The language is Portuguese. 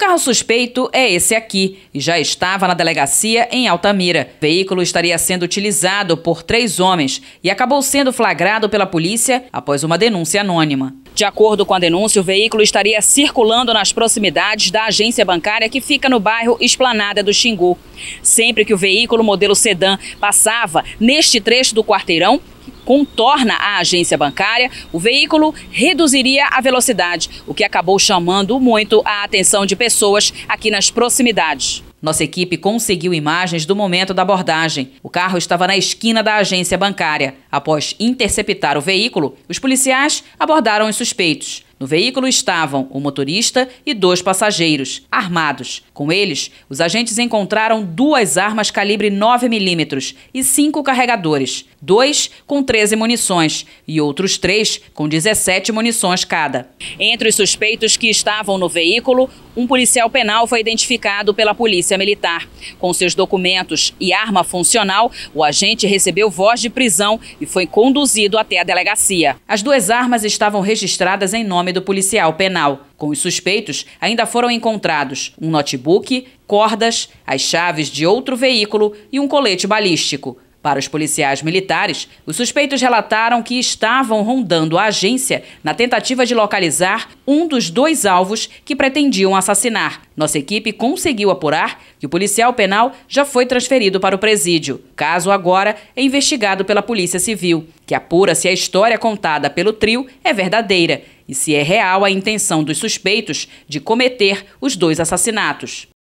carro suspeito é esse aqui e já estava na delegacia em Altamira. O veículo estaria sendo utilizado por três homens e acabou sendo flagrado pela polícia após uma denúncia anônima. De acordo com a denúncia, o veículo estaria circulando nas proximidades da agência bancária que fica no bairro Esplanada do Xingu. Sempre que o veículo modelo sedã passava neste trecho do quarteirão, contorna a agência bancária, o veículo reduziria a velocidade, o que acabou chamando muito a atenção de pessoas aqui nas proximidades. Nossa equipe conseguiu imagens do momento da abordagem. O carro estava na esquina da agência bancária. Após interceptar o veículo, os policiais abordaram os suspeitos. No veículo estavam o motorista e dois passageiros, armados. Com eles, os agentes encontraram duas armas calibre 9mm e cinco carregadores, dois com 13 munições e outros três com 17 munições cada. Entre os suspeitos que estavam no veículo, um policial penal foi identificado pela Polícia Militar. Com seus documentos e arma funcional, o agente recebeu voz de prisão e foi conduzido até a delegacia. As duas armas estavam registradas em nome do policial penal. Com os suspeitos, ainda foram encontrados um notebook, cordas, as chaves de outro veículo e um colete balístico. Para os policiais militares, os suspeitos relataram que estavam rondando a agência na tentativa de localizar um dos dois alvos que pretendiam assassinar. Nossa equipe conseguiu apurar que o policial penal já foi transferido para o presídio. caso agora é investigado pela Polícia Civil, que apura se a história contada pelo trio é verdadeira e se é real a intenção dos suspeitos de cometer os dois assassinatos.